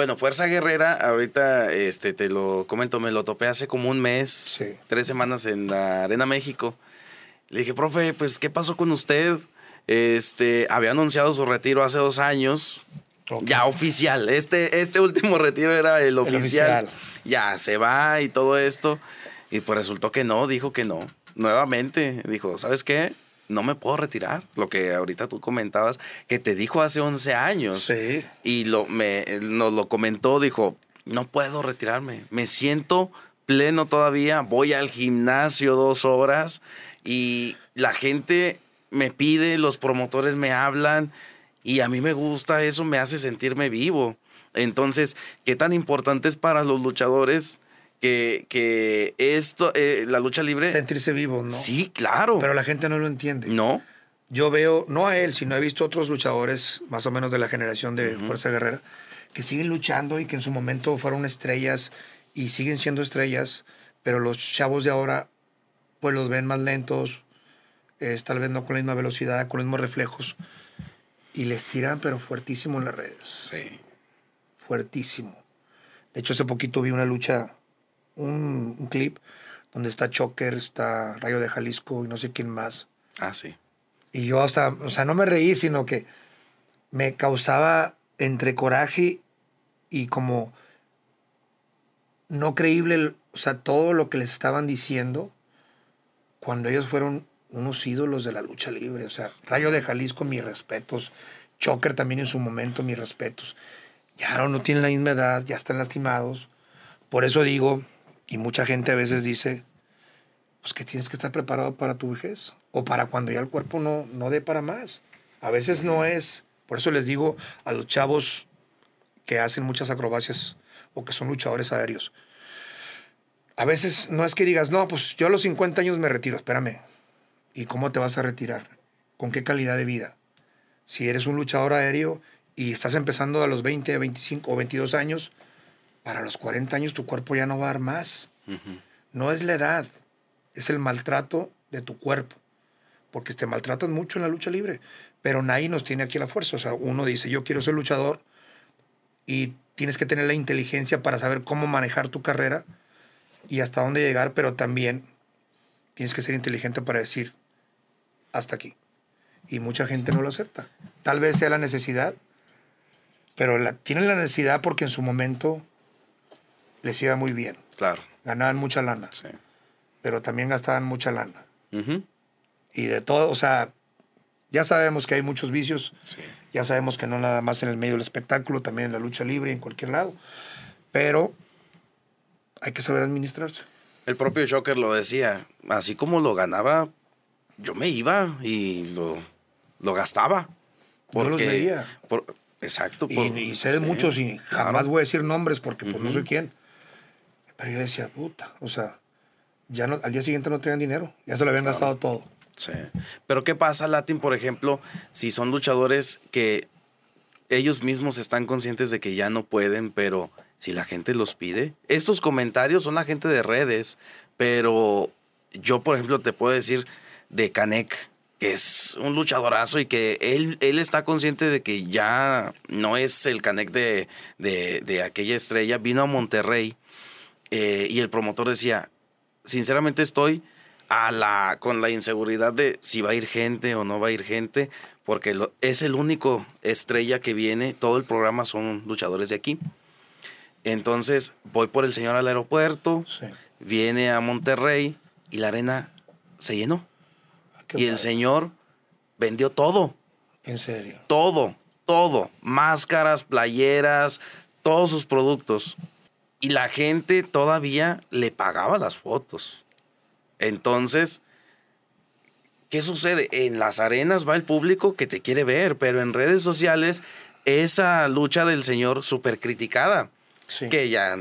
Bueno, Fuerza Guerrera, ahorita este, te lo comento, me lo topé hace como un mes, tres semanas en la Arena México. Le dije, profe, pues, ¿qué pasó con usted? Este, había anunciado su retiro hace dos años. Ya oficial. Este, este último retiro era el oficial. Ya se va y todo esto. Y pues resultó que no, dijo que no. Nuevamente, dijo, ¿sabes qué? no me puedo retirar. Lo que ahorita tú comentabas, que te dijo hace 11 años. Y lo, me, nos lo comentó, dijo, no puedo retirarme. Me siento pleno todavía. Voy al gimnasio dos horas y la gente me pide, los promotores me hablan y a mí me gusta eso, me hace sentirme vivo. Entonces, ¿qué tan importante es para los luchadores? que, que esto, eh, la lucha libre. Sentirse vivo, ¿no? Sí, claro. Pero la gente no lo entiende. No. Yo veo, no a él, sino he visto otros luchadores, más o menos de la generación de Fuerza Guerrera, que siguen luchando y que en su momento fueron estrellas y siguen siendo estrellas, pero los chavos de ahora, pues los ven más lentos, es, tal vez no con la misma velocidad, con los mismos reflejos, y les tiran, pero fuertísimo en las redes. Sí. Fuertísimo. De hecho, hace poquito vi una lucha un, clip donde está Choker, está Rayo de Jalisco y no sé quién más. Ah, sí. Y yo hasta, o sea, no me reí, sino que me causaba entre coraje y como no creíble, o sea, todo lo que les estaban diciendo cuando ellos fueron unos ídolos de la lucha libre. O sea, Rayo de Jalisco, mis respetos. Choker también en su momento, mis respetos. Ya no, no tienen la misma edad, ya están lastimados. Por eso digo, y mucha gente a veces dice, pues que tienes que estar preparado para tu vejez o para cuando ya el cuerpo no, no dé para más. A veces no es, por eso les digo a los chavos que hacen muchas acrobacias o que son luchadores aéreos. A veces no es que digas, no, pues yo a los 50 años me retiro, espérame. ¿Y cómo te vas a retirar? ¿Con qué calidad de vida? Si eres un luchador aéreo y estás empezando a los 20, 25 o 22 años, para los 40 años tu cuerpo ya no va a dar más. No es la edad, es el maltrato de tu cuerpo, porque te maltratan mucho en la lucha libre, pero nadie nos tiene aquí la fuerza. O sea, uno dice, yo quiero ser luchador y tienes que tener la inteligencia para saber cómo manejar tu carrera y hasta dónde llegar, pero también tienes que ser inteligente para decir, hasta aquí. Y mucha gente no lo acepta. Tal vez sea la necesidad, pero la, tienen la necesidad porque en su momento les iba muy bien. Claro. Ganaban mucha lana. Sí. Pero también gastaban mucha lana. Y de todo, o sea, ya sabemos que hay muchos vicios. Sí. Ya sabemos que no nada más en el medio del espectáculo, también en la lucha libre, en cualquier lado. Pero hay que saber administrarse. El propio Joker lo decía, así como lo ganaba, yo me iba y lo, gastaba. por los veía. exacto. y, sé de muchos y jamás voy a decir nombres porque pues, no sé quién. Pero yo decía, puta, o sea, ya no, al día siguiente no tenían dinero, ya se lo habían gastado todo. Sí. Pero ¿qué pasa, Latin, por ejemplo, si son luchadores que ellos mismos están conscientes de que ya no pueden, pero si la gente los pide? Estos comentarios son la gente de redes, pero yo, por ejemplo, te puedo decir de Canek, que es un luchadorazo y que él, él está consciente de que ya no es el Canek de, de aquella estrella, vino a Monterrey eh, y el promotor decía, sinceramente estoy a la, con la inseguridad de si va a ir gente o no va a ir gente, porque es el único estrella que viene, todo el programa son luchadores de aquí. Entonces voy por el señor al aeropuerto, viene a Monterrey y la arena se llenó. Ah, y el señor vendió todo. ¿En serio? Todo, todo. Máscaras, playeras, todos sus productos. Y la gente todavía le pagaba las fotos. Entonces, ¿qué sucede? En las arenas va el público que te quiere ver, pero en redes sociales esa lucha del señor súper criticada, que ya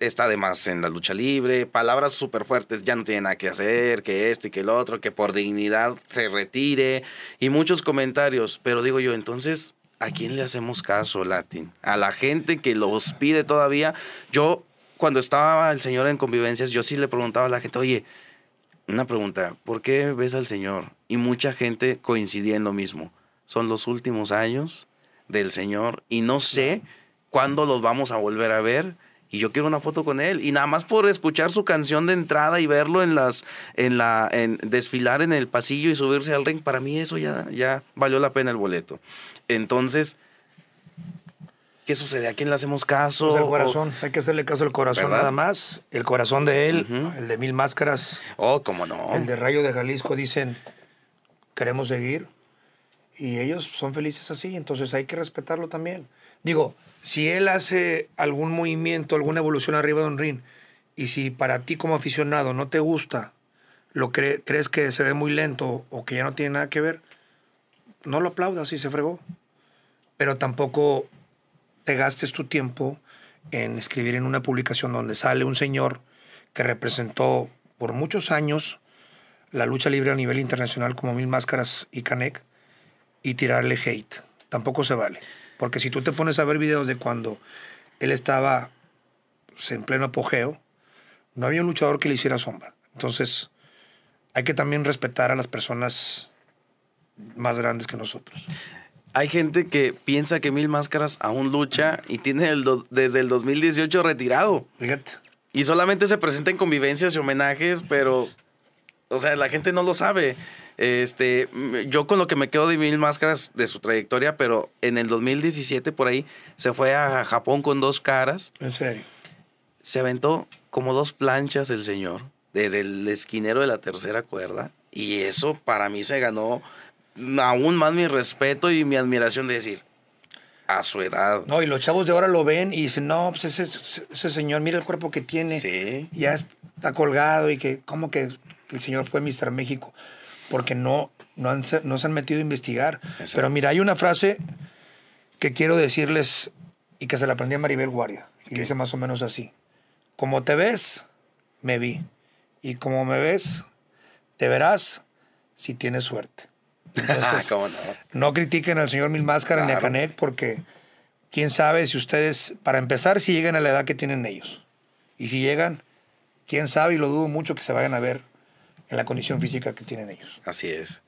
está además en la lucha libre, palabras súper fuertes, ya no tiene nada que hacer, que esto y que el otro, que por dignidad se retire, y muchos comentarios, pero digo yo, entonces, ¿a quién le hacemos caso, Latin? A la gente que los pide todavía. Yo, cuando estaba el Señor en convivencias, yo sí le preguntaba a la gente, oye, una pregunta, ¿por qué ves al Señor? Y mucha gente coincidía en lo mismo. Son los últimos años del Señor y no sé cuándo los vamos a volver a ver y yo quiero una foto con él. Y nada más por escuchar su canción de entrada y verlo en las, en la, en desfilar en el pasillo y subirse al ring, para mí eso ya, ya valió la pena el boleto. Entonces, ¿qué sucede? ¿A quién le hacemos caso? Pues el corazón, hay que hacerle caso al corazón nada más. El corazón de él, el de Mil Máscaras. Oh, cómo no. El de Rayo de Jalisco dicen, queremos seguir. Y ellos son felices así, entonces hay que respetarlo también. Digo, si él hace algún movimiento, alguna evolución arriba de un ring, y si para ti como aficionado no te gusta, lo crees que se ve muy lento o que ya no tiene nada que ver, no lo aplaudas y se fregó. Pero tampoco te gastes tu tiempo en escribir en una publicación donde sale un señor que representó por muchos años la lucha libre a nivel internacional como Mil Máscaras y Canek y tirarle hate. Tampoco se vale. Porque si tú te pones a ver videos de cuando él estaba pues, en pleno apogeo, no había un luchador que le hiciera sombra. Entonces, hay que también respetar a las personas más grandes que nosotros. Hay gente que piensa que Mil Máscaras aún lucha y tiene desde el 2018 retirado. Fíjate. Y solamente se presenta en convivencias y homenajes, pero, o sea, la gente no lo sabe. Este, mm, yo con lo que me quedo de Mil Máscaras de su trayectoria, pero en el 2017 por ahí se fue a Japón con dos caras. En serio. Se aventó como dos planchas el señor desde el esquinero de la tercera cuerda y eso para mí se ganó aún más mi respeto y mi admiración de decir, a su edad. No, y los chavos de ahora lo ven y dicen, no, pues ese, señor, mira el cuerpo que tiene. Sí. Ya está colgado y que, como que el señor fue Mister México? porque no, no, han, se han metido a investigar. Pero mira, hay una frase que quiero decirles y que se la aprendí a Maribel Guardia. Y le dice más o menos así. Como te ves, me vi. Y como me ves, te verás si tienes suerte. no? critiquen al señor Mil Máscaras claro. porque quién sabe si ustedes, para empezar, si llegan a la edad que tienen ellos. Y si llegan, quién sabe, y lo dudo mucho que se vayan a ver en la condición física que tienen ellos. Así es.